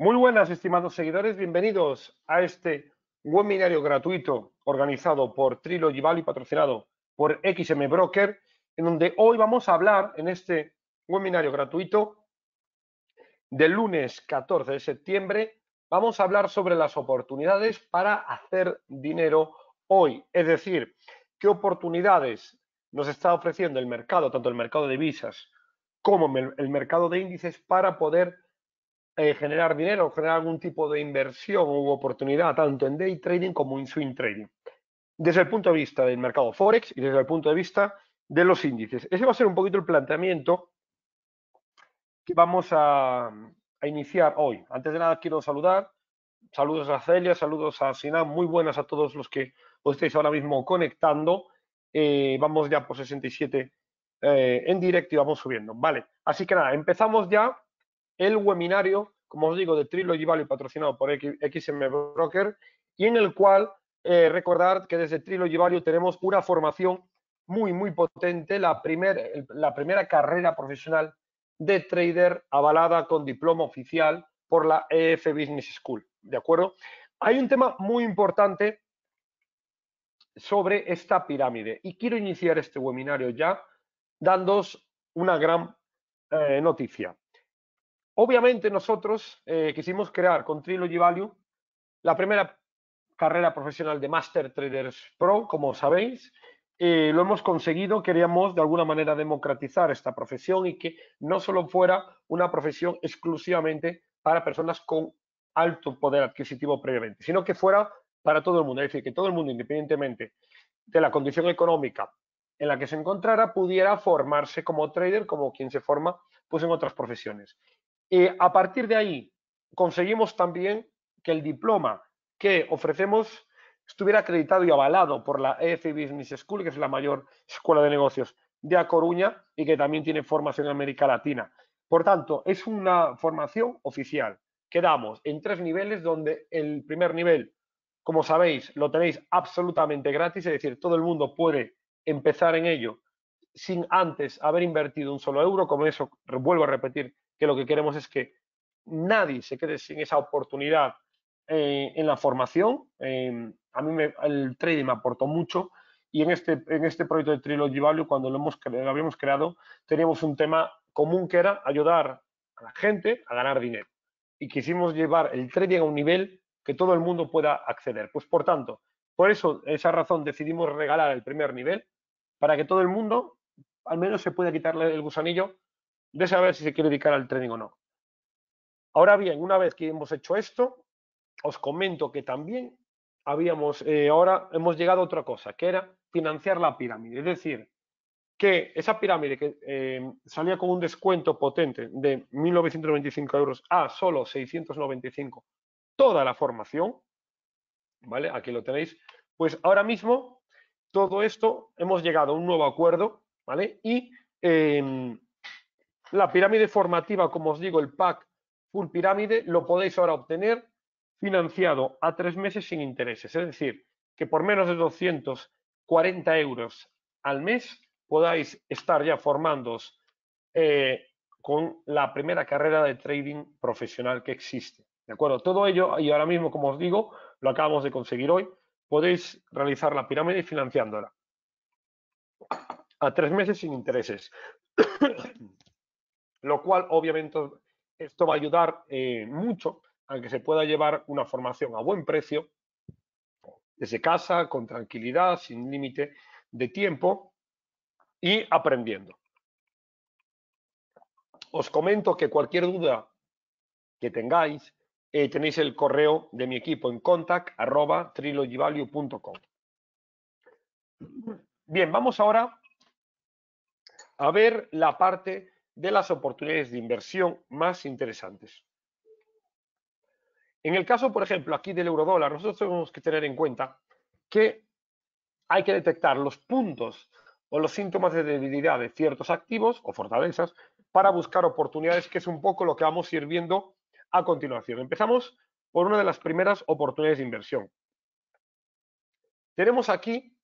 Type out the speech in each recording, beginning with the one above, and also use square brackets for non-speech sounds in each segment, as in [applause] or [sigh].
Muy buenas, estimados seguidores, bienvenidos a este webinario gratuito organizado por Trilogy y patrocinado por XM Broker, en donde hoy vamos a hablar en este webinario gratuito del lunes 14 de septiembre. Vamos a hablar sobre las oportunidades para hacer dinero hoy, es decir, qué oportunidades nos está ofreciendo el mercado, tanto el mercado de divisas como el mercado de índices, para poder eh, generar dinero, generar algún tipo de inversión u oportunidad, tanto en day trading como en swing trading, desde el punto de vista del mercado Forex y desde el punto de vista de los índices. Ese va a ser un poquito el planteamiento que vamos a, iniciar hoy. Antes de nada quiero saludar, saludos a Celia, saludos a Sinan, muy buenas a todos los que os estáis ahora mismo conectando. Eh, vamos ya por 67 eh, en directo y vamos subiendo. Vale, así que nada, empezamos ya el webinario, como os digo, de Trilogy Value patrocinado por XM Broker y en el cual eh, recordar que desde Trilogy Value tenemos una formación muy, muy potente, la, la primera carrera profesional de trader avalada con diploma oficial por la EF Business School. ¿De acuerdo? Hay un tema muy importante sobre esta pirámide y quiero iniciar este webinario ya dándos una gran eh, noticia. Obviamente nosotros eh, quisimos crear con Trilogy Value la primera carrera profesional de Master Traders Pro, como sabéis. lo hemos conseguido, queríamos de alguna manera democratizar esta profesión y que no solo fuera una profesión exclusivamente para personas con alto poder adquisitivo previamente, sino que fuera para todo el mundo, es decir, que todo el mundo, independientemente de la condición económica en la que se encontrara, pudiera formarse como trader, como quien se forma pues en otras profesiones. Y a partir de ahí, conseguimos también que el diploma que ofrecemos estuviera acreditado y avalado por la EF Business School, que es la mayor escuela de negocios de A Coruña y que también tiene formación en América Latina. Por tanto, es una formación oficial que damos en tres niveles, donde el primer nivel, como sabéis, lo tenéis absolutamente gratis, es decir, todo el mundo puede empezar en ello sin antes haber invertido un solo euro, como eso vuelvo a repetir que lo que queremos es que nadie se quede sin esa oportunidad eh, en la formación. Em, a mí el trading me aportó mucho y en este, en este proyecto de Trilogy Value, cuando lo, hemos, habíamos creado, teníamos un tema común que era ayudar a la gente a ganar dinero. Y quisimos llevar el trading a un nivel que todo el mundo pueda acceder. Pues por tanto, por eso, esa razón, decidimos regalar el primer nivel para que todo el mundo al menos se puede quitarle el gusanillo de saber si se quiere dedicar al trading o no. Ahora bien, una vez que hemos hecho esto, os comento que también habíamos, eh, ahora hemos llegado a otra cosa, que era financiar la pirámide. Es decir, que esa pirámide que eh, salía con un descuento potente de 1.925 euros a solo 695 toda la formación, ¿vale? Aquí lo tenéis. Pues ahora mismo, todo esto, hemos llegado a un nuevo acuerdo y em, la pirámide formativa, como os digo, el pack full pirámide, lo podéis ahora obtener financiado a tres meses sin intereses. Es decir, que por menos de 240 euros al mes podáis estar ya formándoos eh, con la primera carrera de trading profesional que existe. ¿De acuerdo? Todo ello, y ahora mismo, como os digo, lo acabamos de conseguir hoy, podéis realizar la pirámide financiándola a tres meses sin intereses. [coughs] Lo cual, obviamente, esto va a ayudar eh, mucho a que se pueda llevar una formación a buen precio, desde casa, con tranquilidad, sin límite de tiempo y aprendiendo. Os comento que cualquier duda que tengáis, eh, tenéis el correo de mi equipo en contact Bien, vamos ahora a ver la parte de las oportunidades de inversión más interesantes. En el caso, por ejemplo, aquí del eurodólar, nosotros tenemos que tener en cuenta que hay que detectar los puntos o los síntomas de debilidad de ciertos activos o fortalezas para buscar oportunidades, que es un poco lo que vamos a ir viendo a continuación. Empezamos por una de las primeras oportunidades de inversión. Tenemos aquí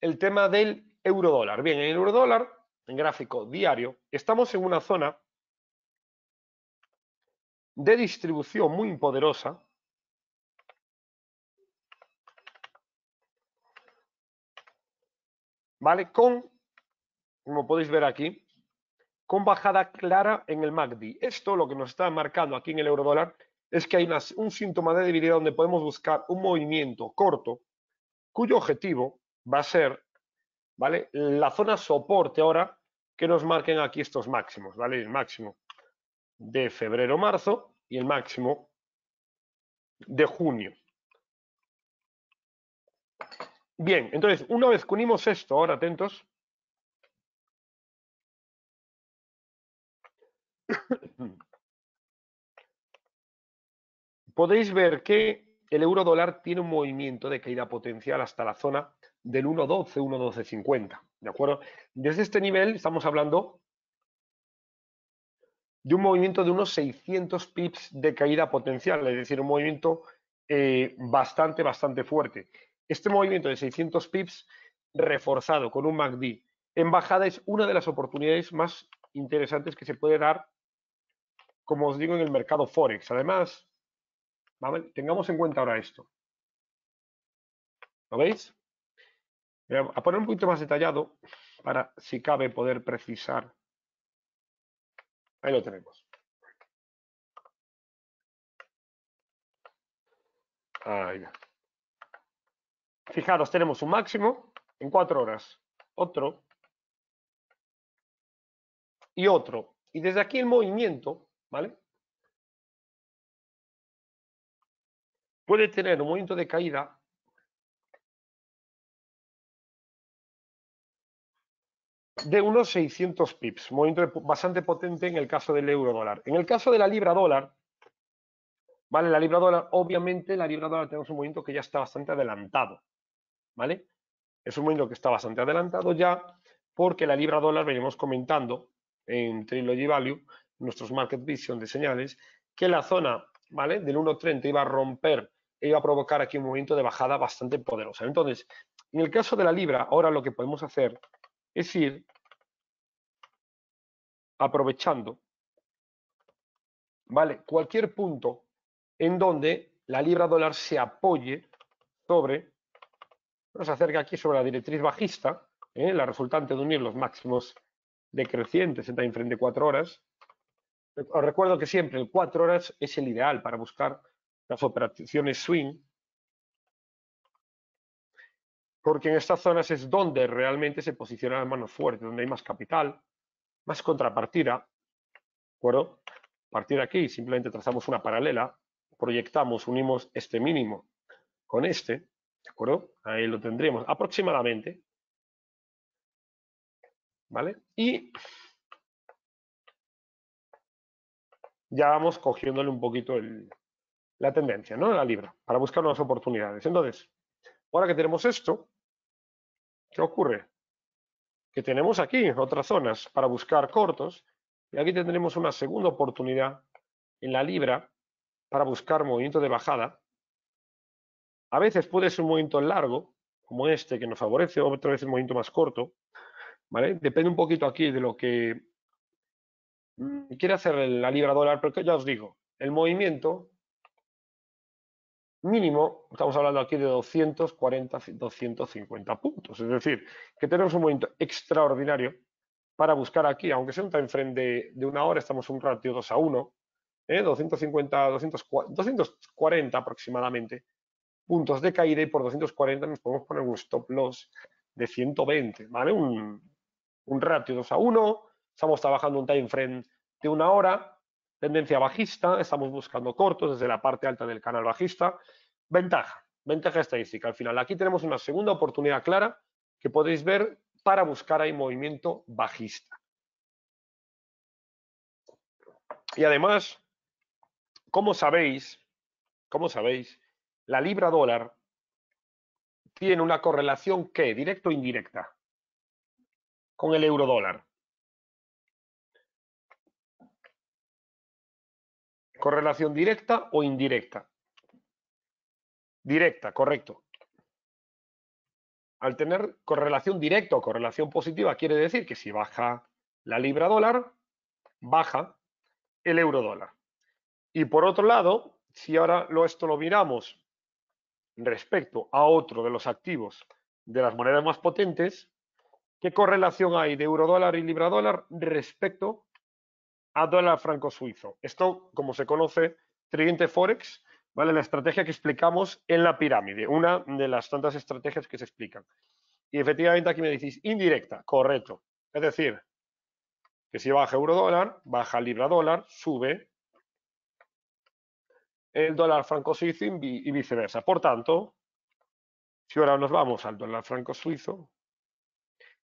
el tema del eurodólar. Bien, en el eurodólar en gráfico diario, estamos en una zona de distribución muy poderosa. ¿Vale? Con, como podéis ver aquí, con bajada clara en el MACD. Esto lo que nos está marcando aquí en el euro dólar es que hay un síntoma de debilidad donde podemos buscar un movimiento corto cuyo objetivo va a ser la zona soporte ahora que nos marquen aquí estos máximos, ¿vale? El máximo de febrero-marzo y el máximo de junio. Bien, entonces, una vez que unimos esto, ahora atentos, podéis ver que el euro dólar tiene un movimiento de caída potencial hasta la zona del 1.12, 1.12.50, ¿de acuerdo? Desde este nivel estamos hablando de un movimiento de unos 600 pips de caída potencial, es decir, un movimiento eh, bastante, bastante fuerte. Este movimiento de 600 pips reforzado con un MACD en bajada es una de las oportunidades más interesantes que se puede dar, como os digo, en el mercado Forex. Además, tengamos en cuenta ahora esto. ¿Lo veis? Eh, a poner un poquito más detallado para, si cabe, poder precisar. Ahí lo tenemos. Ahí. Fijaros, tenemos un máximo en cuatro horas, otro y otro. Y desde aquí el movimiento, ¿vale? Puede tener un movimiento de caída de unos 600 pips, movimiento bastante potente en el caso del euro dólar. En el caso de la libra dólar, ¿vale? La libra dólar, obviamente la libra dólar tenemos un movimiento que ya está bastante adelantado, ¿vale? Es un movimiento que está bastante adelantado ya porque la libra dólar venimos comentando en Trilogy Value, nuestros Market Vision de señales, que la zona, ¿vale? Del 1.30 iba a romper e iba a provocar aquí un movimiento de bajada bastante poderosa. Entonces, en el caso de la libra, ahora lo que podemos hacer es decir, aprovechando, ¿vale? Cualquier punto en donde la libra dólar se apoye sobre, nos acerca aquí sobre la directriz bajista, ¿eh? la resultante de unir los máximos decrecientes en time frame de 4 horas. Os recuerdo que siempre el 4 horas es el ideal para buscar las operaciones swing porque en estas zonas es donde realmente se posiciona la mano fuerte, donde hay más capital, más contrapartida, ¿de acuerdo? A partir de aquí simplemente trazamos una paralela, proyectamos, unimos este mínimo con este, ¿de acuerdo? Ahí lo tendríamos aproximadamente, ¿vale? Y ya vamos cogiéndole un poquito la tendencia, ¿no? La libra, para buscar nuevas oportunidades. Entonces, ahora que tenemos esto, ¿Qué ocurre? Que tenemos aquí otras zonas para buscar cortos y aquí tendremos una segunda oportunidad en la libra para buscar movimiento de bajada. A veces puede ser un movimiento largo, como este, que nos favorece, otra vez un movimiento más corto. ¿vale? Depende un poquito aquí de lo que mm, quiere hacer la libra dólar, pero ya os digo, el movimiento mínimo, estamos hablando aquí de 240, 250 puntos. Es decir, que tenemos un momento extraordinario para buscar aquí, aunque sea un time frame de, de una hora, estamos un ratio 2 a 1, 250, 200, 240 aproximadamente puntos de caída y por 240 nos podemos poner un stop loss de 120, ¿vale? Un, un ratio 2 a 1, estamos trabajando un time frame de una hora, Tendencia bajista, estamos buscando cortos desde la parte alta del canal bajista. Ventaja, ventaja estadística. Al final, aquí tenemos una segunda oportunidad clara que podéis ver para buscar ahí movimiento bajista. Y además, como sabéis, como sabéis, la libra dólar tiene una correlación que, Directo o indirecta, con el euro dólar. ¿Correlación directa o indirecta? Directa, correcto. Al tener correlación directa o correlación positiva, quiere decir que si baja la libra dólar, baja el euro dólar. Y por otro lado, si ahora esto lo miramos respecto a otro de los activos de las monedas más potentes, ¿qué correlación hay de euro dólar y libra dólar respecto a dólar franco suizo. Esto, como se conoce, tridente forex, ¿vale? La estrategia que explicamos en la pirámide, una de las tantas estrategias que se explican. Y efectivamente aquí me decís indirecta, correcto. Es decir, que si baja euro dólar, baja libra dólar, sube el dólar franco suizo y viceversa. Por tanto, si ahora nos vamos al dólar franco suizo,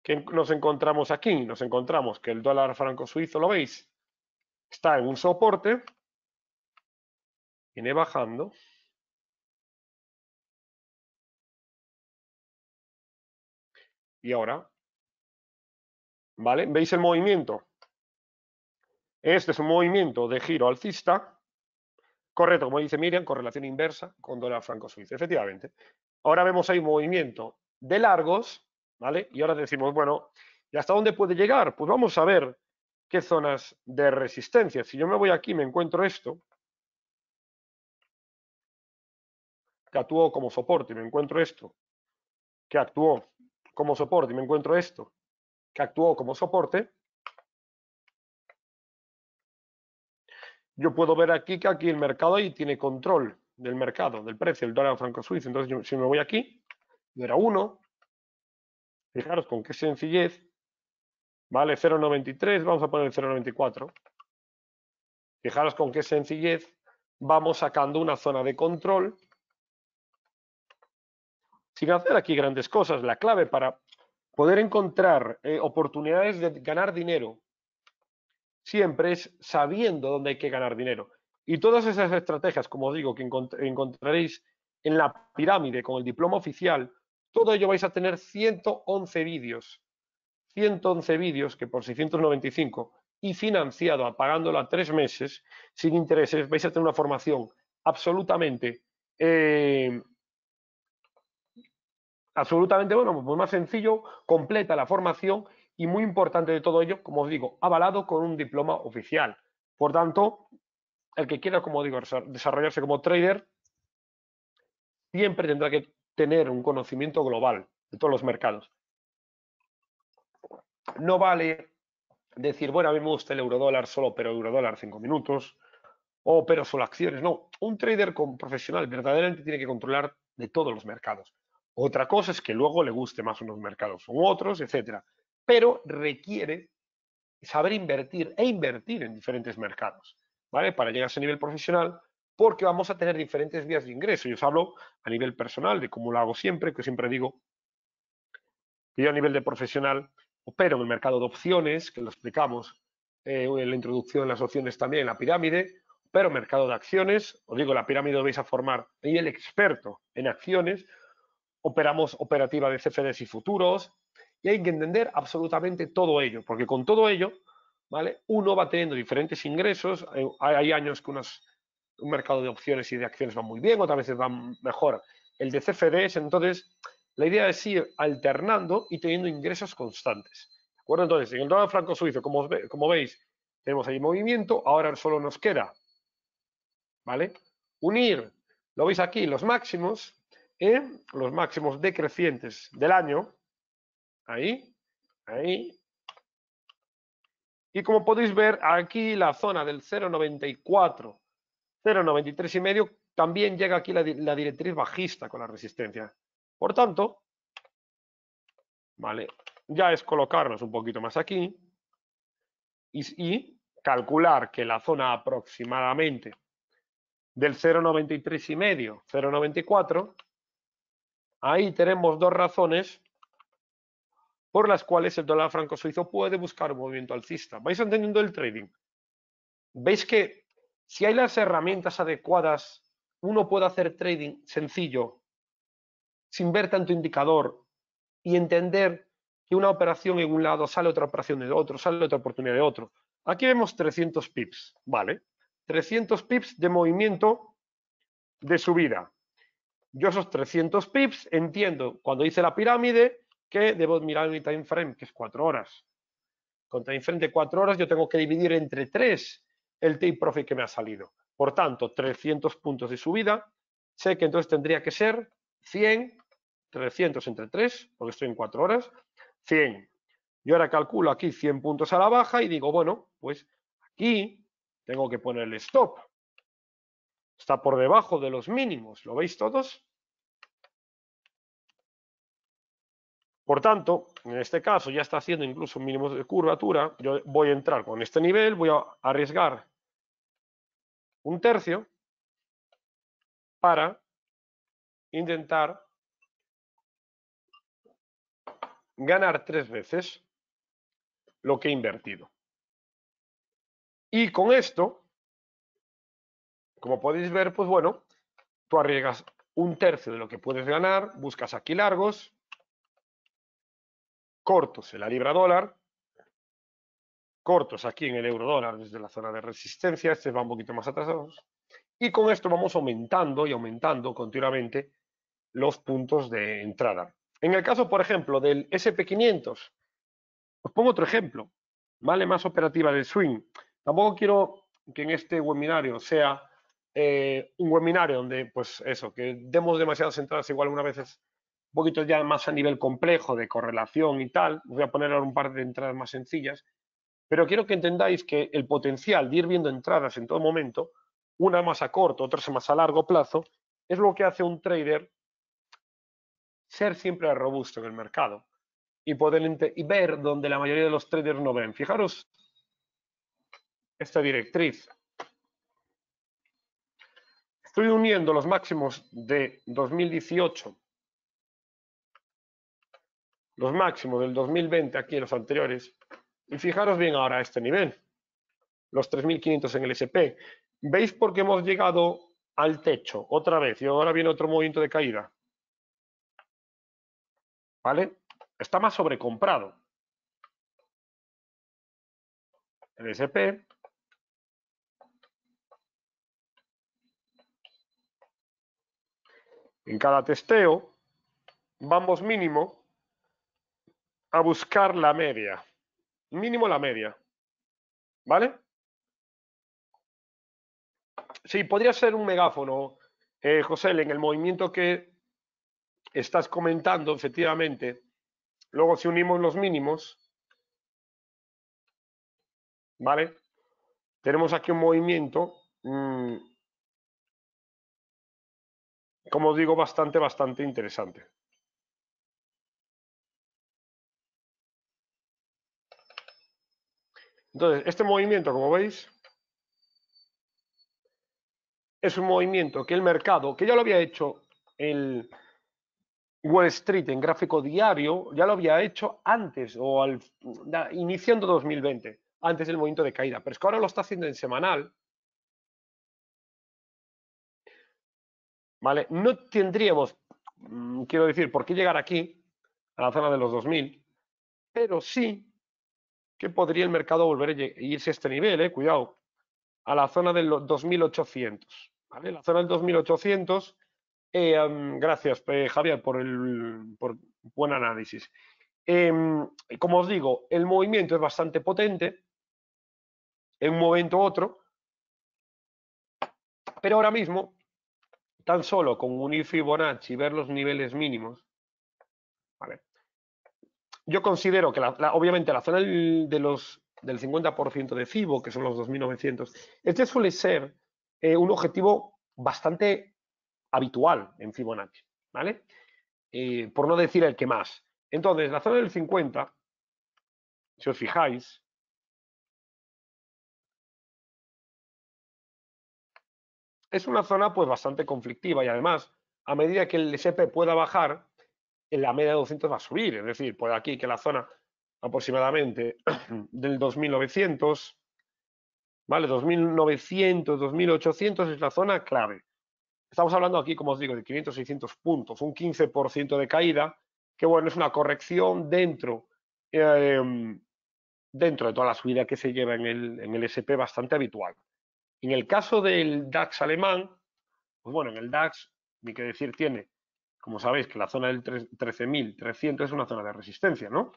¿qué nos encontramos aquí? Nos encontramos que el dólar franco suizo, ¿lo veis? está en un soporte, viene bajando, y ahora, ¿vale? ¿Veis el movimiento? Este es un movimiento de giro alcista, correcto, como dice Miriam, correlación inversa con dólar franco suizo, efectivamente. Ahora vemos ahí un movimiento de largos, ¿vale? Y ahora decimos, bueno, ¿y hasta dónde puede llegar? Pues vamos a ver zonas de resistencia. Si yo me voy aquí y me encuentro esto, que actuó como soporte y me encuentro esto, que actuó como soporte y me encuentro esto, que actuó como soporte, yo puedo ver aquí que aquí el mercado ahí tiene control del mercado, del precio, del dólar franco suizo. Entonces, si me voy aquí, era uno Fijaros con qué sencillez Vale, 0,93, vamos a poner 0,94. Fijaros con qué sencillez vamos sacando una zona de control sin hacer aquí grandes cosas. La clave para poder encontrar eh, oportunidades de ganar dinero siempre es sabiendo dónde hay que ganar dinero. Y todas esas estrategias, como os digo, que encontraréis en la pirámide con el diploma oficial, todo ello vais a tener 111 vídeos 111 vídeos que por 695 y financiado apagándola a tres meses sin intereses, vais a tener una formación absolutamente, eh, absolutamente, bueno, pues, pues más sencillo, completa la formación y muy importante de todo ello, como os digo, avalado con un diploma oficial. Por tanto, el que quiera, como digo, desarrollarse como trader, siempre tendrá que tener un conocimiento global de todos los mercados. No vale decir, bueno, a mí me gusta el eurodólar solo, pero eurodólar cinco minutos, o pero solo acciones. No, un trader con profesional verdaderamente tiene que controlar de todos los mercados. Otra cosa es que luego le guste más unos mercados u otros, etcétera. Pero requiere saber invertir e invertir en diferentes mercados, ¿vale? Para llegar a ese nivel profesional, porque vamos a tener diferentes vías de ingreso. Yo os hablo a nivel personal de cómo lo hago siempre, que siempre digo que yo a nivel de profesional opero en el mercado de opciones, que lo explicamos eh, en la introducción, las opciones también, en la pirámide, pero mercado de acciones, os digo, la pirámide vais a formar y el experto en acciones, operamos operativa de CFDs y futuros, y hay que entender absolutamente todo ello, porque con todo ello, ¿vale? Uno va teniendo diferentes ingresos, eh, hay, años que un mercado de opciones y de acciones va muy bien, otras veces va mejor el de CFDs, entonces la idea es ir alternando y teniendo ingresos constantes. ¿De acuerdo? Entonces, en el dólar franco suizo, como, veis, tenemos ahí movimiento, ahora solo nos queda, ¿vale? Unir, lo veis aquí, los máximos, ¿eh? los máximos decrecientes del año, ahí, ahí, y como podéis ver aquí la zona del 0,94, 0,93 y medio, también llega aquí la, directriz bajista con la resistencia. Por tanto, ¿vale? Ya es colocarnos un poquito más aquí y, y calcular que la zona aproximadamente del 0,93 y medio, 0,94, ahí tenemos dos razones por las cuales el dólar franco suizo puede buscar un movimiento alcista. ¿Vais entendiendo el trading? Veis que si hay las herramientas adecuadas, uno puede hacer trading sencillo sin ver tanto indicador y entender que una operación en un lado sale otra operación de otro, sale otra oportunidad de otro. Aquí vemos 300 pips, ¿vale? 300 pips de movimiento de subida. Yo esos 300 pips entiendo cuando hice la pirámide que debo mirar mi time frame, que es 4 horas. Con time frame de 4 horas yo tengo que dividir entre 3 el take profit que me ha salido. Por tanto, 300 puntos de subida. Sé que entonces tendría que ser 100 300 entre 3, porque estoy en 4 horas, 100. Yo ahora calculo aquí 100 puntos a la baja y digo, bueno, pues aquí tengo que poner el stop. Está por debajo de los mínimos, ¿lo veis todos? Por tanto, en este caso ya está haciendo incluso mínimos de curvatura. Yo voy a entrar con este nivel, voy a arriesgar un tercio para intentar ganar tres veces lo que he invertido. Y con esto, como podéis ver, pues bueno, tú arriesgas un tercio de lo que puedes ganar, buscas aquí largos, cortos en la libra dólar, cortos aquí en el euro dólar desde la zona de resistencia, este va un poquito más atrasados, y con esto vamos aumentando y aumentando continuamente los puntos de entrada. En el caso, por ejemplo, del SP500, os pongo otro ejemplo, ¿vale? Más operativa del swing. Tampoco quiero que en este webinario sea eh, un webinario donde, pues eso, que demos demasiadas entradas, igual algunas veces un poquito ya más a nivel complejo de correlación y tal. Voy a poner ahora un par de entradas más sencillas, pero quiero que entendáis que el potencial de ir viendo entradas en todo momento, una más a corto, otra más a largo plazo, es lo que hace un trader ser siempre robusto en el mercado y poder y ver donde la mayoría de los traders no ven. Fijaros esta directriz. Estoy uniendo los máximos de 2018, los máximos del 2020 aquí, en los anteriores, y fijaros bien ahora este nivel, los 3.500 en el SP. ¿Veis por qué hemos llegado al techo otra vez? Y ahora viene otro movimiento de caída. ¿Vale? Está más sobrecomprado. El SP en cada testeo, vamos mínimo a buscar la media. Mínimo la media. ¿Vale? Sí, podría ser un megáfono, eh, José, en el movimiento que estás comentando, efectivamente, luego si unimos los mínimos, ¿vale? Tenemos aquí un movimiento, mm, como digo, bastante, bastante interesante. Entonces, este movimiento, como veis, es un movimiento que el mercado, que ya lo había hecho el, Wall Street en gráfico diario ya lo había hecho antes o al, iniciando 2020, antes del momento de caída, pero es que ahora lo está haciendo en semanal. ¿Vale? No tendríamos, mm, quiero decir, por qué llegar aquí, a la zona de los 2000, pero sí que podría el mercado volver a irse a este nivel, eh, cuidado, a la zona de los 2800. ¿vale? La zona del 2800 eh, gracias, eh, Javier, por el buen análisis. Em, como os digo, el movimiento es bastante potente en un momento u otro, pero ahora mismo, tan solo con unir Fibonacci y ver los niveles mínimos, yo considero que obviamente la zona del, de los, del 50% de FIBO, que son los 2.900, este suele ser eh, un objetivo bastante habitual en Fibonacci, ¿vale? Eh, por no decir el que más. Entonces, la zona del 50, si os fijáis, es una zona pues bastante conflictiva y además, a medida que el SP pueda bajar, en la media de 200 va a subir, es decir, por aquí que la zona aproximadamente [clears throat] del 2900, ¿vale? 2900, 2800 es la zona clave. Estamos hablando aquí, como os digo, de 500, 600 puntos, un 15% de caída, que bueno, es una corrección dentro, em, dentro de toda la subida que se lleva en el, en el SP bastante habitual. En el caso del DAX alemán, pues bueno, en el DAX, ni que decir tiene, como sabéis, que la zona del 13.300 es una zona de resistencia, ¿no?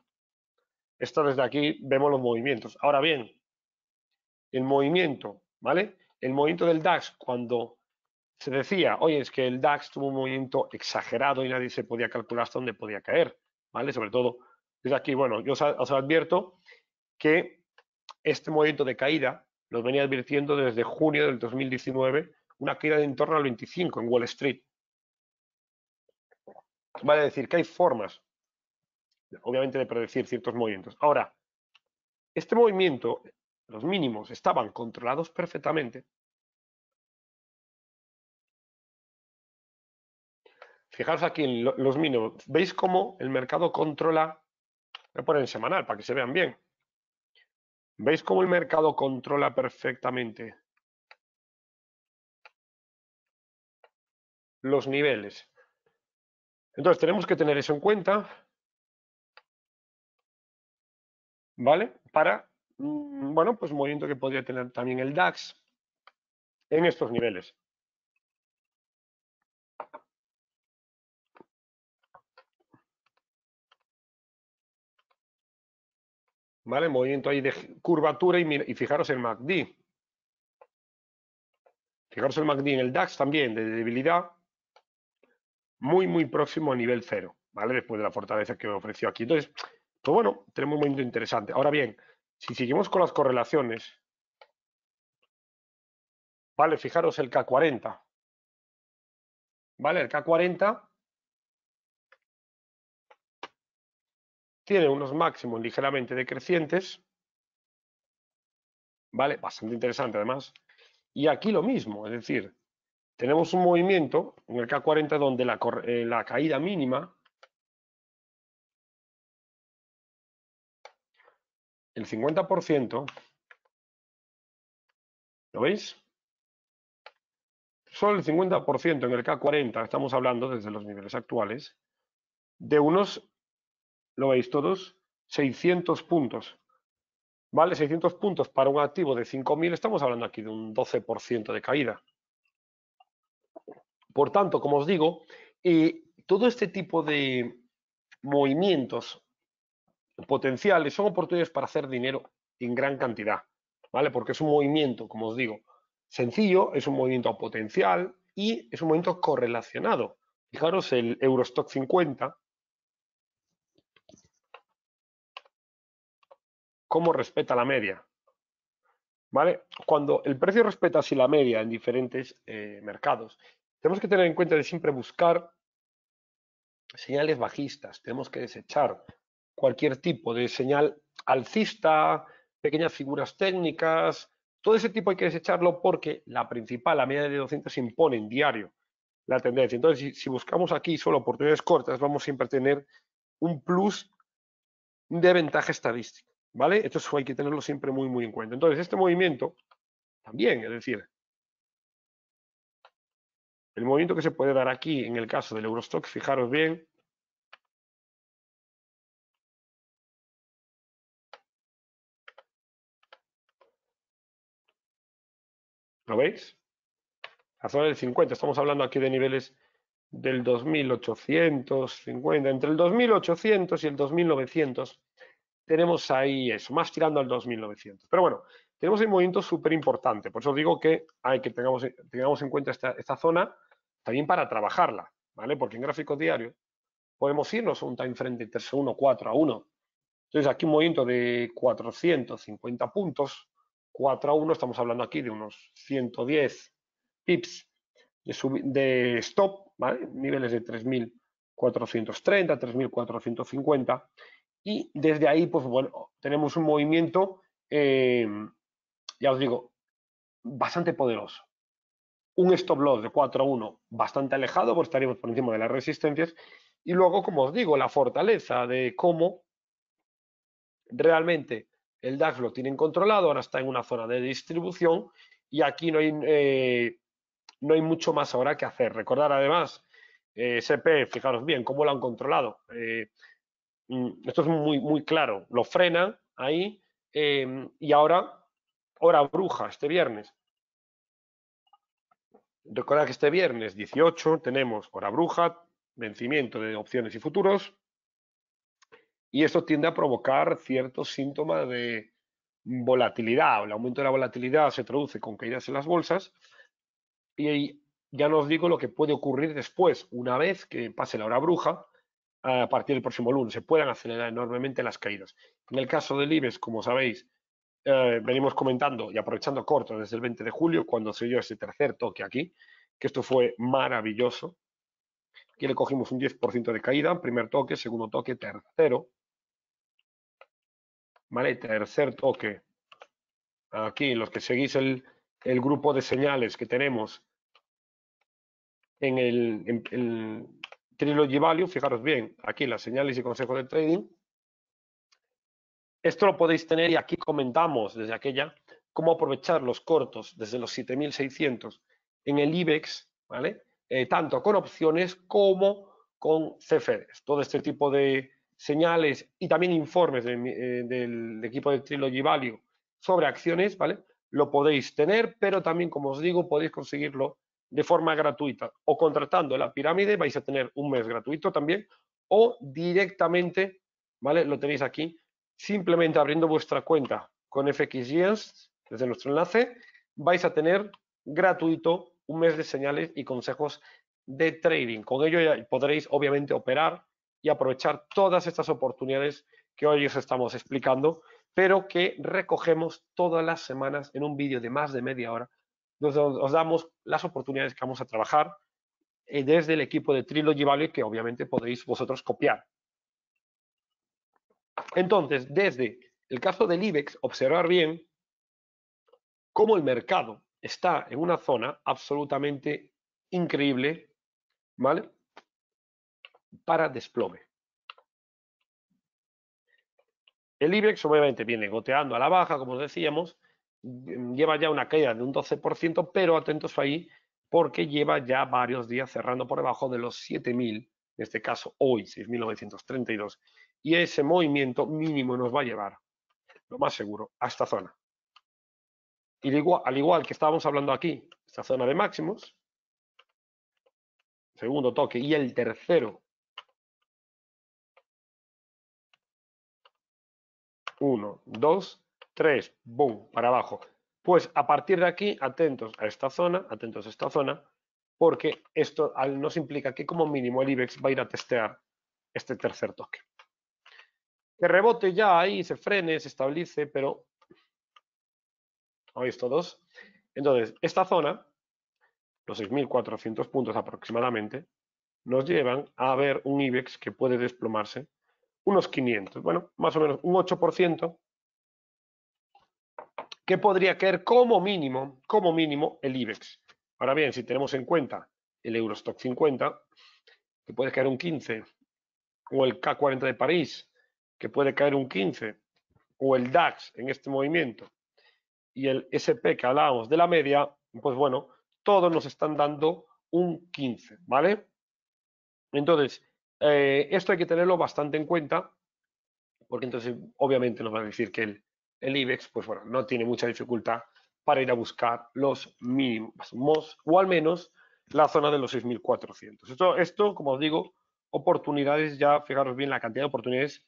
Esto desde aquí vemos los movimientos. Ahora bien, el movimiento, ¿vale? El movimiento del DAX cuando se decía, oye, es que el DAX tuvo un movimiento exagerado y nadie se podía calcular hasta dónde podía caer, ¿vale? Sobre todo, desde aquí, bueno, yo os, advierto que este movimiento de caída nos venía advirtiendo desde junio del 2019 una caída de en torno al 25 en Wall Street. Vale decir que hay formas, obviamente, de predecir ciertos movimientos. Ahora, este movimiento, los mínimos, estaban controlados perfectamente Fijaros aquí en los mínimos. ¿Veis cómo el mercado controla? Voy a poner en semanal para que se vean bien. ¿Veis cómo el mercado controla perfectamente los niveles? Entonces tenemos que tener eso en cuenta, ¿vale? Para, mm, bueno, pues movimiento que podría tener también el DAX en estos niveles. ¿Vale? Movimiento ahí de curvatura y, fijaros el MACD. Fijaros el MACD en el DAX también, de debilidad, muy, muy próximo a nivel cero, ¿vale? Después de la fortaleza que ofreció aquí. Entonces, pues bueno, tenemos un momento interesante. Ahora bien, si seguimos con las correlaciones, ¿vale? Fijaros el K40, ¿vale? El K40 tiene unos máximos ligeramente decrecientes, ¿vale? Bastante interesante además. Y aquí lo mismo, es decir, tenemos un movimiento en el K40 donde eh, la, caída mínima, el 50%, ¿lo veis? Solo el 50% en el K40, estamos hablando desde los niveles actuales, de unos lo veis todos, 600 puntos. ¿Vale? 600 puntos para un activo de 5.000, estamos hablando aquí de un 12% de caída. Por tanto, como os digo, eh, todo este tipo de movimientos potenciales son oportunidades para hacer dinero en gran cantidad, ¿vale? Porque es un movimiento, como os digo, sencillo, es un movimiento potencial y es un movimiento correlacionado. Fijaros, el Eurostock 50 cómo respeta la media. ¿Vale? Cuando el precio respeta así la media en diferentes eh, mercados, tenemos que tener en cuenta de siempre buscar señales bajistas. Tenemos que desechar cualquier tipo de señal alcista, pequeñas figuras técnicas, todo ese tipo hay que desecharlo porque la principal, la media de 200, se impone en diario la tendencia. Entonces, si, si buscamos aquí solo oportunidades cortas, vamos siempre a tener un plus de ventaja estadística. ¿Vale? Esto hay que tenerlo siempre muy, muy en cuenta. Entonces, este movimiento también, es decir, el movimiento que se puede dar aquí en el caso del Eurostock, fijaros bien, ¿Lo veis? La zona del 50. Estamos hablando aquí de niveles del 2850. Entre el 2800 y el 2900 tenemos ahí eso, más tirando al 2.900. Pero bueno, tenemos un movimiento súper importante, por eso digo que hay que tengamos, tengamos en cuenta esta, zona también para trabajarla, ¿vale? Porque en gráfico diario podemos irnos a un time frame de 3-1, 4 a 1. Entonces aquí un movimiento de 450 puntos, 4 a 1, estamos hablando aquí de unos 110 pips de, de stop, ¿vale? Niveles de 3.430, 3.450 y desde ahí, pues bueno, tenemos un movimiento, eh, ya os digo, bastante poderoso. Un stop loss de 4 a 1 bastante alejado, porque estaríamos por encima de las resistencias. Y luego, como os digo, la fortaleza de cómo realmente el DAX lo tienen controlado, ahora está en una zona de distribución y aquí no hay, eh, no hay mucho más ahora que hacer. Recordar además, eh, SP, fijaros bien, cómo lo han controlado. Mm, esto es muy, muy claro, lo frena ahí em, y ahora hora bruja este viernes. Recuerda que este viernes 18 tenemos hora bruja, vencimiento de opciones y futuros y esto tiende a provocar ciertos síntomas de volatilidad. El aumento de la volatilidad se traduce con caídas en las bolsas y ya os digo lo que puede ocurrir después, una vez que pase la hora bruja, a partir del próximo lunes, se puedan acelerar enormemente las caídas. En el caso del IBEX, como sabéis, eh, venimos comentando y aprovechando corto desde el 20 de julio, cuando se dio ese tercer toque aquí, que esto fue maravilloso. Aquí le cogimos un 10% de caída, primer toque, segundo toque, tercero. ¿Vale? Tercer toque. Aquí, los que seguís el, grupo de señales que tenemos en el Trilogy Value, fijaros bien, aquí las señales y consejos de trading. Esto lo podéis tener y aquí comentamos desde aquella cómo aprovechar los cortos desde los 7.600 en el IBEX, ¿vale? Eh, tanto con opciones como con CFDs. Todo este tipo de señales y también informes eh, del equipo de Trilogy Value sobre acciones, ¿vale? Lo podéis tener, pero también, como os digo, podéis conseguirlo de forma gratuita o contratando la pirámide vais a tener un mes gratuito también o directamente, ¿vale? Lo tenéis aquí, simplemente abriendo vuestra cuenta con FXGens desde nuestro enlace, vais a tener gratuito un mes de señales y consejos de trading. Con ello ya podréis obviamente operar y aprovechar todas estas oportunidades que hoy os estamos explicando, pero que recogemos todas las semanas en un vídeo de más de media hora nos, damos las oportunidades que vamos a trabajar eh, desde el equipo de Trilogy Valley, que obviamente podéis vosotros copiar. Entonces, desde el caso del IBEX, observar bien cómo el mercado está en una zona absolutamente increíble, ¿vale? Para desplome. El IBEX obviamente viene goteando a la baja, como decíamos, lleva ya una caída de un 12%, pero atentos ahí porque lleva ya varios días cerrando por debajo de los 7.000, en este caso hoy 6.932, y ese movimiento mínimo nos va a llevar, lo más seguro, a esta zona. Y al igual, al igual que estábamos hablando aquí, esta zona de máximos, segundo toque y el tercero, uno, dos, 3, boom, para abajo. Pues a partir de aquí, atentos a esta zona, atentos a esta zona, porque esto nos implica que como mínimo el IBEX va a ir a testear este tercer toque. Que rebote ya ahí, se frene, se estabilice, pero... habéis todos? Entonces, esta zona, los 6.400 puntos aproximadamente, nos llevan a ver un IBEX que puede desplomarse unos 500, bueno, más o menos un 8%, que podría caer como mínimo, como mínimo, el IBEX. Ahora bien, si tenemos en cuenta el Eurostock 50, que puede caer un 15, o el K40 de París, que puede caer un 15, o el DAX en este movimiento, y el SP que hablábamos de la media, pues bueno, todos nos están dando un 15, ¿vale? Entonces, eh, esto hay que tenerlo bastante en cuenta, porque entonces obviamente nos va a decir que el, el IBEX, pues bueno, no tiene mucha dificultad para ir a buscar los mínimos o al menos la zona de los 6.400. Esto, esto, como os digo, oportunidades, ya fijaros bien la cantidad de oportunidades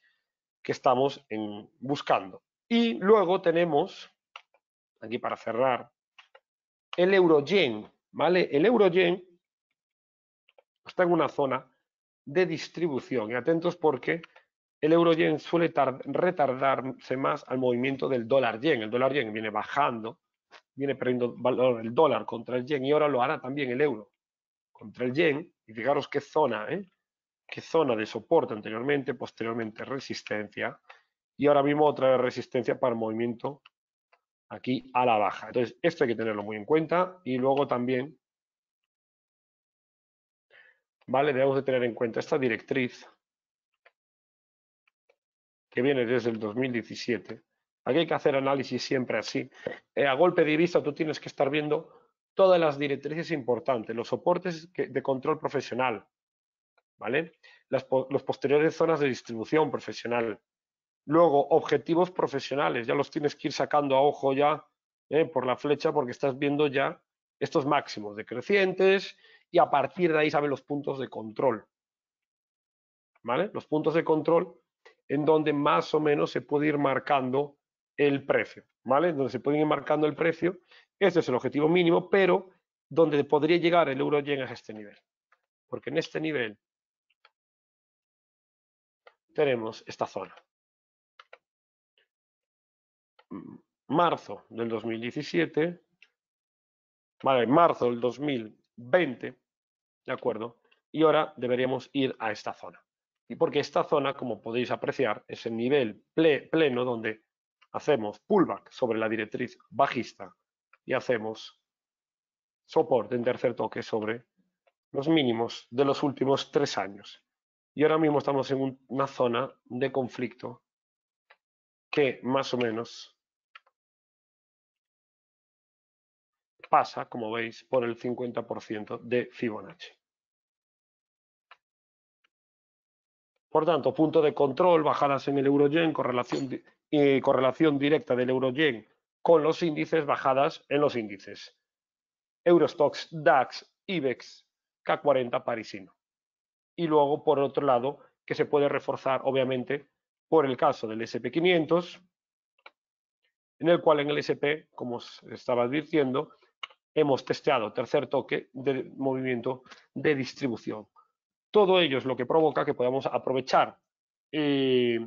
que estamos buscando. Y luego tenemos, aquí para cerrar, el Eurogen. ¿vale? El Eurogen está en una zona de distribución y atentos porque el euro yen suele retardarse más al movimiento del dólar yen. El dólar yen viene bajando, viene perdiendo valor el dólar contra el yen y ahora lo hará también el euro contra el yen. Y fijaros qué zona, ¿eh? qué zona de soporte anteriormente, posteriormente resistencia y ahora mismo otra resistencia para el movimiento aquí a la baja. Entonces, esto hay que tenerlo muy en cuenta y luego también, ¿vale? Debemos de tener en cuenta esta directriz que viene desde el 2017, aquí hay que hacer análisis siempre así. Eh, a golpe de vista tú tienes que estar viendo todas las directrices importantes, los soportes de control profesional, ¿vale? Las, los posteriores zonas de distribución profesional. Luego, objetivos profesionales, ya los tienes que ir sacando a ojo ya eh, por la flecha porque estás viendo ya estos máximos decrecientes y a partir de ahí sabes los puntos de control. ¿Vale? Los puntos de control en donde más o menos se puede ir marcando el precio, ¿vale? Donde se puede ir marcando el precio. Este es el objetivo mínimo, pero donde podría llegar el euro yen a este nivel. Porque en este nivel tenemos esta zona. Mm, marzo del 2017, vale, marzo del 2020, ¿de acuerdo? Y ahora deberíamos ir a esta zona y porque esta zona, como podéis apreciar, es el nivel pleno donde hacemos pullback sobre la directriz bajista y hacemos soporte en tercer toque sobre los mínimos de los últimos tres años. Y ahora mismo estamos en una zona de conflicto que más o menos pasa, como veis, por el 50% de Fibonacci. Por tanto, punto de control, bajadas en el Euroyen, correlación, eh, correlación directa del Euroyen con los índices, bajadas en los índices. Eurostox, DAX, IBEX, K40 parisino. Y luego, por otro lado, que se puede reforzar, obviamente, por el caso del SP500, en el cual en el SP, como os estaba diciendo, hemos testeado tercer toque de movimiento de distribución. Todo ello es lo que provoca que podamos aprovechar eh,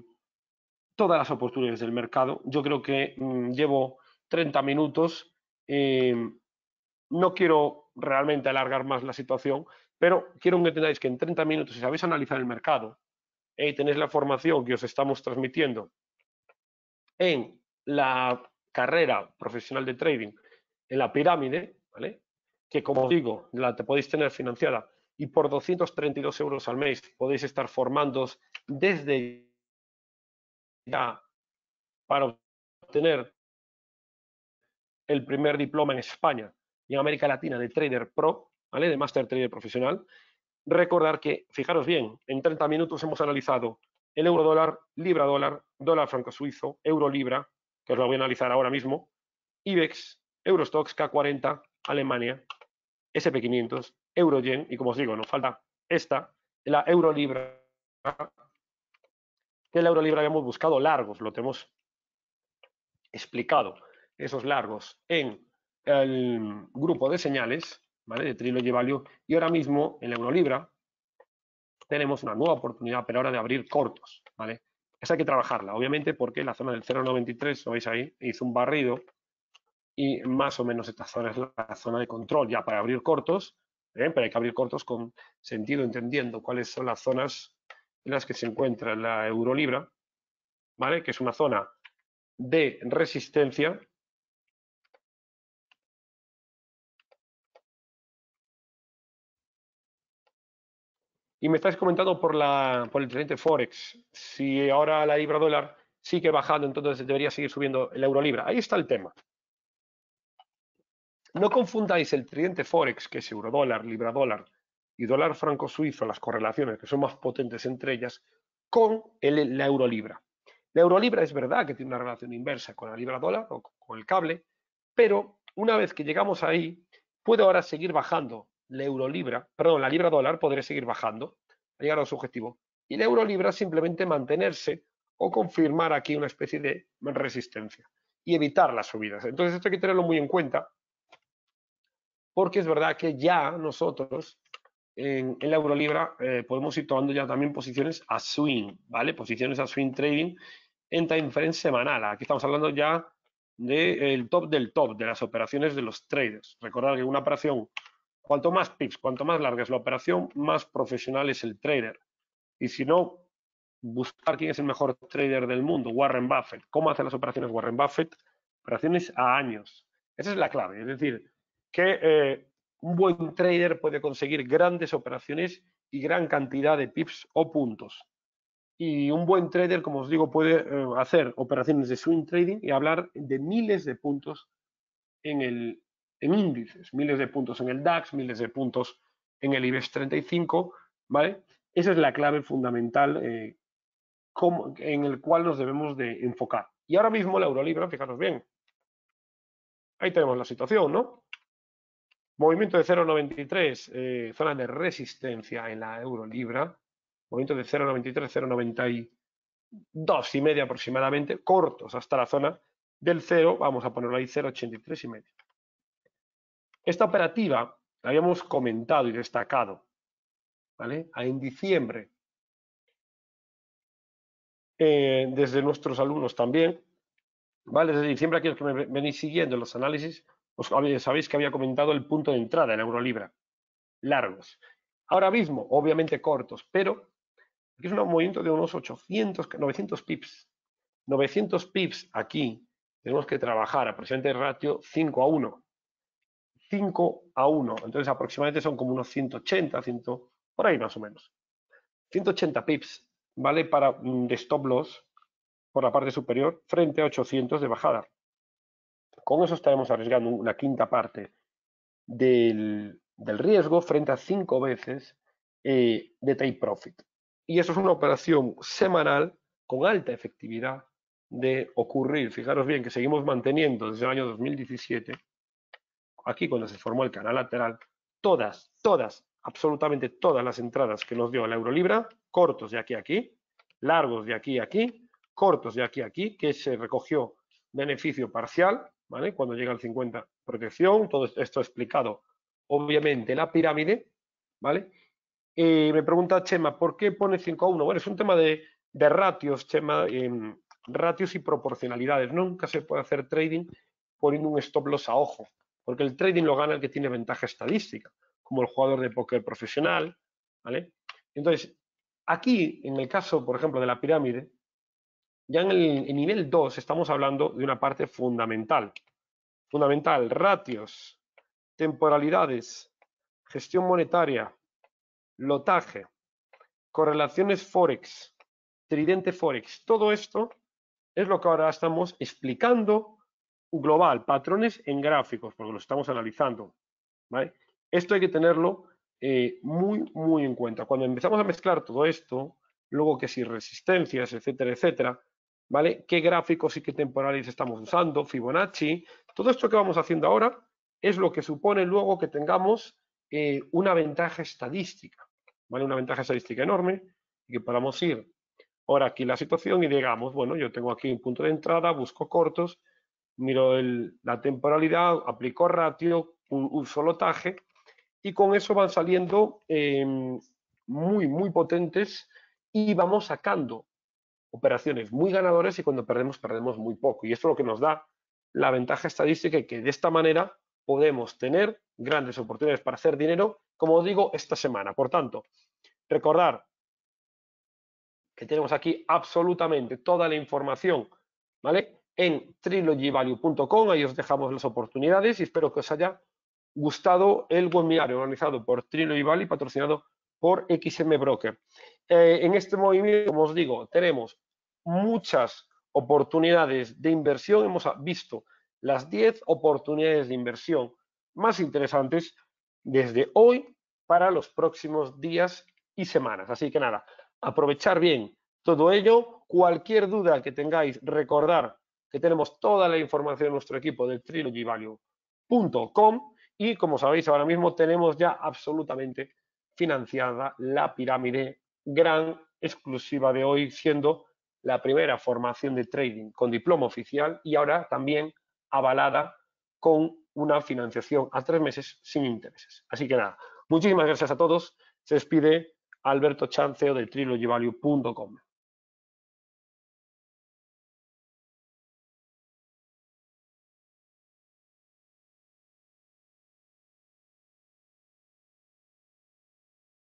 todas las oportunidades del mercado. Yo creo que mm, llevo 30 minutos. Em, no quiero realmente alargar más la situación, pero quiero que entendáis que en 30 minutos, si sabéis analizar el mercado, eh, y tenéis la formación que os estamos transmitiendo en la carrera profesional de trading, en la pirámide, que como digo, la te podéis tener financiada y por 232 euros al mes podéis estar formándos desde ya para obtener el primer diploma en España y en América Latina de Trader Pro, ¿vale? de Master Trader Profesional. Recordar que, fijaros bien, en 30 minutos hemos analizado el euro dólar, libra dólar, dólar franco suizo, euro libra, que os lo voy a analizar ahora mismo, IBEX, Eurostox, K40, Alemania, SP500, Euroyen, y como os digo, nos falta esta, la Eurolibra, que la Eurolibra habíamos buscado largos, lo tenemos explicado, esos largos, en el grupo de señales, ¿vale? De Trilogy Value, y ahora mismo en la Eurolibra tenemos una nueva oportunidad, pero ahora de abrir cortos, ¿vale? Esa hay que trabajarla, obviamente, porque la zona del 0.93, lo veis ahí, hizo un barrido, y más o menos esta zona es la zona de control ya para abrir cortos ¿eh? pero hay que abrir cortos con sentido, entendiendo cuáles son las zonas en las que se encuentra la eurolibra, ¿vale? que es una zona de resistencia, Y me estáis comentando por, el tridente Forex, si ahora la libra dólar sigue bajando, entonces debería seguir subiendo el eurolibra. Ahí está el tema. No confundáis el tridente Forex, que es eurodólar, libra-dólar y dólar franco-suizo, las correlaciones que son más potentes entre ellas, con la euro-libra. La euro-libra es verdad que tiene una relación inversa con la libra-dólar o con el cable, pero una vez que llegamos ahí, puede ahora seguir bajando la euro-libra, perdón, la libra-dólar podría seguir bajando, llegar a su objetivo, y la euro-libra simplemente mantenerse o confirmar aquí una especie de resistencia y evitar las subidas. Entonces esto hay que tenerlo muy en cuenta porque es verdad que ya nosotros en, la Eurolibra eh, podemos ir tomando ya también posiciones a swing, ¿vale? Posiciones a swing trading en time frame semanal. Aquí estamos hablando ya del top del top de las operaciones de los traders. Recordar que una operación, cuanto más pips, cuanto más larga es la operación, más profesional es el trader. Y si no, buscar quién es el mejor trader del mundo, Warren Buffett. ¿Cómo hace las operaciones Warren Buffett? Operaciones a años. Esa es la clave. Es decir, que eh, un buen trader puede conseguir grandes operaciones y gran cantidad de pips o puntos. Y un buen trader, como os digo, puede eh, hacer operaciones de swing trading y hablar de miles de puntos en, el, índices, miles de puntos en el DAX, miles de puntos en el IBEX 35, ¿vale? Esa es la clave fundamental eh, como, en el cual nos debemos de enfocar. Y ahora mismo euro Eurolibra, fijaros bien, ahí tenemos la situación, ¿no? Movimiento de 0,93, eh, zona de resistencia en la euro-libra. Movimiento de 0,93, 0,92 y media aproximadamente, cortos hasta la zona del 0, vamos a ponerlo ahí, 0,83 y media. Esta operativa la habíamos comentado y destacado ¿vale? en diciembre eh, desde nuestros alumnos también. ¿vale? Desde diciembre, aquellos que me venís siguiendo los análisis, os sabéis que había comentado el punto de entrada en Eurolibra, largos. Ahora mismo, obviamente cortos, pero aquí es un movimiento de unos 800, 900 pips. 900 pips aquí tenemos que trabajar aproximadamente ratio 5 a 1. 5 a 1. Entonces aproximadamente son como unos 180, 100, por ahí más o menos. 180 pips, ¿vale? Para mm, de stop loss por la parte superior frente a 800 de bajada. Con eso estaremos arriesgando una quinta parte del, del riesgo frente a cinco veces eh, de take profit. Y eso es una operación semanal con alta efectividad de ocurrir. Fijaros bien que seguimos manteniendo desde el año 2017, aquí cuando se formó el canal lateral, todas, todas, absolutamente todas las entradas que nos dio la Eurolibra, cortos de aquí a aquí, largos de aquí a aquí, cortos de aquí a aquí, que se recogió beneficio parcial, cuando llega al 50, protección, todo esto explicado. Obviamente, la pirámide, ¿vale? me pregunta Chema, ¿por qué pone 5 a 1? Bueno, es un tema de, ratios, Chema, em, ratios y proporcionalidades. Nunca se puede hacer trading poniendo un stop loss a ojo, porque el trading lo gana el que tiene ventaja estadística, como el jugador de póker profesional, ¿vale? Entonces, aquí, en el caso, por ejemplo, de la pirámide, ya en el nivel 2 estamos hablando de una parte fundamental. Fundamental, ratios, temporalidades, gestión monetaria, lotaje, correlaciones forex, tridente forex. Todo esto es lo que ahora estamos explicando global, patrones en gráficos, porque lo estamos analizando. Esto hay que tenerlo eh, muy, muy en cuenta. Cuando empezamos a mezclar todo esto, luego que si resistencias, etcétera, etcétera, ¿vale? ¿Qué gráficos y qué temporales estamos usando? Fibonacci. Todo esto que vamos haciendo ahora es lo que supone luego que tengamos eh, una ventaja estadística, ¿vale? Una ventaja estadística enorme y que podamos ir ahora aquí la situación y digamos, bueno, yo tengo aquí un punto de entrada, busco cortos, miro la temporalidad, aplico ratio, un, uso lotaje y con eso van saliendo em, muy, muy potentes y vamos sacando operaciones muy ganadoras y cuando perdemos, perdemos muy poco. Y esto es lo que nos da la ventaja estadística que de esta manera podemos tener grandes oportunidades para hacer dinero, como digo, esta semana. Por tanto, recordar que tenemos aquí absolutamente toda la información, ¿vale? En trilogyvalue.com, ahí os dejamos las oportunidades y espero que os haya gustado el webinario organizado por Trilogy y patrocinado por XM Broker. Eh, en este movimiento, como os digo, tenemos muchas oportunidades de inversión, hemos ah, visto las 10 oportunidades de inversión más interesantes desde hoy para los próximos días y semanas. Así que nada, aprovechar bien todo ello. Cualquier duda que tengáis, recordar que tenemos toda la información de nuestro equipo de trilogyvalue.com y como sabéis ahora mismo tenemos ya absolutamente financiada la pirámide gran exclusiva de hoy siendo la primera formación de trading con diploma oficial y ahora también avalada con una financiación a tres meses sin intereses. Así que nada, muchísimas gracias a todos. Se despide Alberto Chanceo de trilogyvalue.com.